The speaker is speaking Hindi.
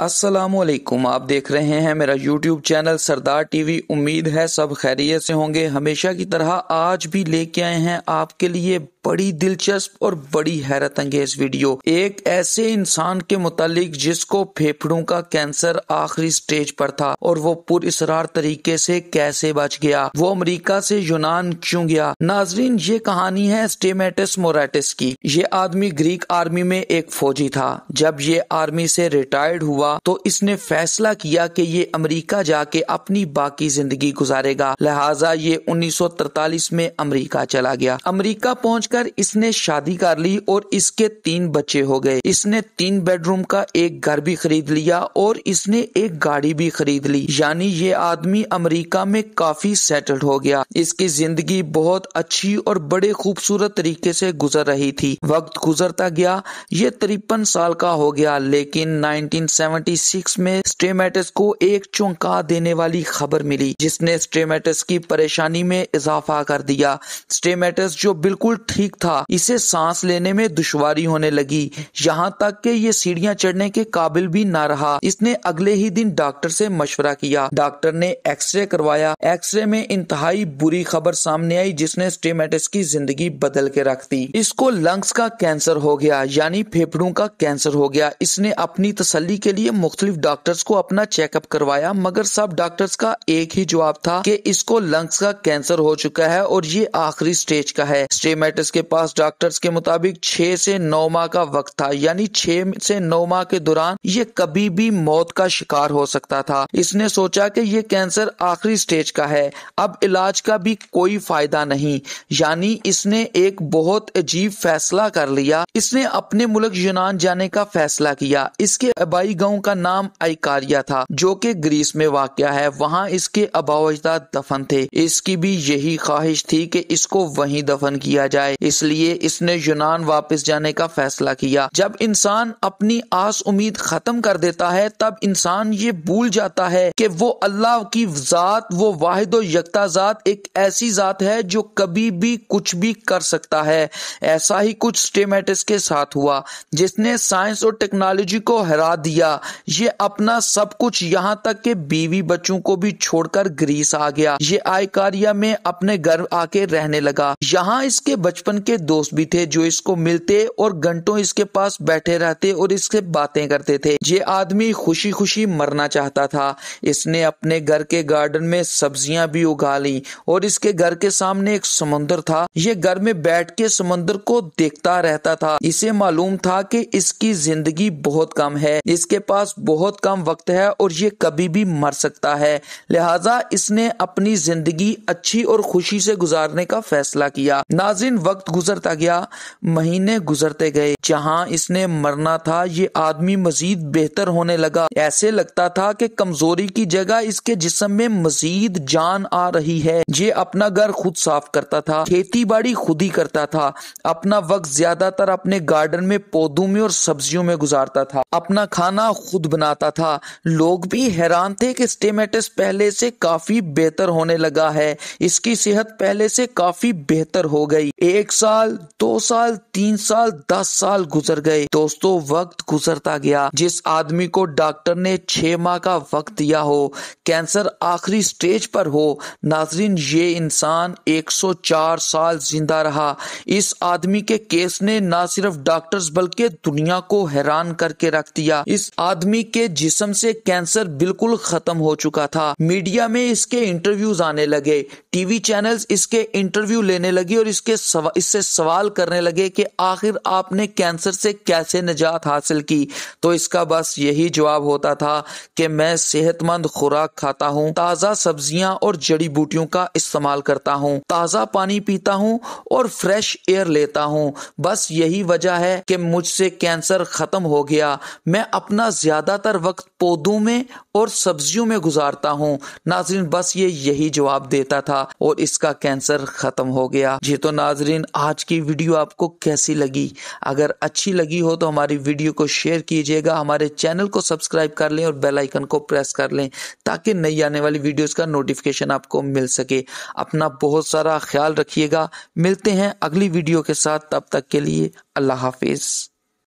असलकुम आप देख रहे हैं मेरा YouTube चैनल सरदार टीवी उम्मीद है सब खैरियत से होंगे हमेशा की तरह आज भी लेके आए हैं आपके लिए बड़ी दिलचस्प और बड़ी हैरत अंगेज वीडियो एक ऐसे इंसान के मुतालिक जिसको फेफड़ों का कैंसर आखिरी स्टेज पर था और वो पुरसरार तरीके से कैसे बच गया वो अमेरिका से यूनान क्यों गया नाजरीन ये कहानी है स्टेमेटिस मोराटिस की ये आदमी ग्रीक आर्मी में एक फौजी था जब ये आर्मी से रिटायर्ड हुआ तो इसने फैसला किया कि ये अमेरिका जाके अपनी बाकी जिंदगी गुजारेगा लिहाजा ये 1943 में अमेरिका चला गया अमेरिका पहुंचकर कर इसने शादी कर ली और इसके तीन बच्चे हो गए इसने तीन बेडरूम का एक घर भी खरीद लिया और इसने एक गाड़ी भी खरीद ली यानी ये आदमी अमेरिका में काफी सेटल्ड हो गया इसकी जिंदगी बहुत अच्छी और बड़े खूबसूरत तरीके से गुजर रही थी वक्त गुजरता गया ये तिरपन साल का हो गया लेकिन 1976 में स्टेमेटिस को एक चौंका देने वाली खबर मिली जिसने स्टेमेटिस की परेशानी में इजाफा कर दिया स्टेमेटिस जो बिल्कुल ठीक था इसे सांस लेने में दुश्वारी होने लगी यहाँ तक कि ये सीढ़ियाँ चढ़ने के काबिल भी न रहा इसने अगले ही दिन डॉक्टर से मशवरा किया डॉक्टर ने एक्सरे करवाया एक्सरे में इंतहाई बुरी खबर सामने आई जिसने स्टेमेटिस की जिंदगी बदल के रख दी इसको लंग्स का कैंसर हो गया यानी फेफड़ों का कैंसर हो गया इसने अपनी तसली के लिए मुख्तलिफ डॉक्टर्स को अपना चेकअप करवाया मगर सब डॉक्टर्स का एक ही जवाब था कि इसको लंग्स का कैंसर हो चुका है और ये आखिरी स्टेज का है स्टेमेटिस कांग्रेस के पास डॉक्टर्स के मुताबिक छह से नौ माह का वक्त था यानी छह से नौ माह के दौरान ये कभी भी मौत का शिकार हो सकता था इसने सोचा कि ये कैंसर आखिरी स्टेज का है अब इलाज का भी कोई फायदा नहीं यानी इसने एक बहुत अजीब फैसला कर लिया इसने अपने मुल्क यूनान जाने का फैसला किया इसके अबाई गांव का नाम आईकारिया था जो कि ग्रीस में वाक़ है वहाँ इसके अबाव दफन थे इसकी भी यही ख्वाहिश थी कि इसको वहीं दफन किया जाए इसलिए इसने यूनान वापस जाने का फैसला किया जब इंसान अपनी आस उम्मीद खत्म कर देता है तब इंसान ये भूल जाता है कि वो अल्लाह की जात वो वाहिद यकता जात एक ऐसी जात है जो कभी भी कुछ भी कर सकता है ऐसा ही कुछ स्टेमेटिस के साथ हुआ जिसने साइंस और टेक्नोलॉजी को हरा दिया ये अपना सब कुछ यहाँ तक के बीवी बच्चों को भी छोड़कर ग्रीस आ गया ये आयकारिया में अपने घर आके रहने लगा यहाँ इसके बचपन बचपन के दोस्त भी थे जो इसको मिलते और घंटों इसके पास बैठे रहते और इससे बातें करते थे ये आदमी खुशी खुशी मरना चाहता था इसने अपने घर के गार्डन में सब्जियां भी उगा ली और इसके घर के सामने एक समुन्दर था ये घर में बैठ के समुन्दर को देखता रहता था इसे मालूम था कि इसकी जिंदगी बहुत कम है इसके पास बहुत कम वक्त है और ये कभी भी मर सकता है लिहाजा इसने अपनी जिंदगी अच्छी और खुशी से गुजारने का फैसला किया नाजिन वक्त वक्त गुजरता गया महीने गुजरते गए जहाँ इसने मरना था ये आदमी मजीद बेहतर होने लगा ऐसे लगता था कि कमजोरी की जगह इसके जिसम में मजीद जान आ रही है ये अपना घर खुद साफ करता था खेती बाड़ी खुद ही करता था अपना वक्त ज्यादातर अपने गार्डन में पौधों में और सब्जियों में गुजारता था अपना खाना खुद बनाता था लोग भी हैरान थे कि स्टेमेटिस पहले से काफी बेहतर होने लगा है इसकी सेहत पहले से काफी बेहतर हो गई एक एक साल दो साल तीन साल दस साल गुजर गए दोस्तों वक्त गुजरता गया जिस आदमी को डॉक्टर ने छह माह का वक्त दिया हो कैंसर आखिरी स्टेज पर हो नाजरीन ये इंसान 104 साल जिंदा रहा इस आदमी के केस ने न सिर्फ डॉक्टर्स बल्कि दुनिया को हैरान करके रख दिया इस आदमी के जिसम से कैंसर बिल्कुल खत्म हो चुका था मीडिया में इसके इंटरव्यूज आने लगे टीवी चैनल्स इसके इंटरव्यू लेने लगी और इसके सवा, इससे सवाल करने लगे कि आखिर आपने कैंसर से कैसे निजात हासिल की तो इसका बस यही जवाब होता था कि मैं सेहतमंद खुराक खाता हूँ ताज़ा सब्जियाँ और जड़ी बूटियों का इस्तेमाल करता हूँ ताज़ा पानी पीता हूँ और फ्रेश एयर लेता हूँ बस यही वजह है कि मुझसे कैंसर ख़त्म हो गया मैं अपना ज़्यादातर वक्त पौधों में और सब्जियों में गुजारता हूँ नाजरीन बस ये यही जवाब देता था और इसका कैंसर ख़त्म हो गया जी तो नाजरीन आज की वीडियो आपको कैसी लगी अगर अच्छी लगी हो तो हमारी वीडियो को शेयर कीजिएगा हमारे चैनल को सब्सक्राइब कर लें और बेल आइकन को प्रेस कर लें ताकि नई आने वाली वीडियोस का नोटिफिकेशन आपको मिल सके अपना बहुत सारा ख्याल रखिएगा मिलते हैं अगली वीडियो के साथ तब तक के लिए अल्लाह हाफिज़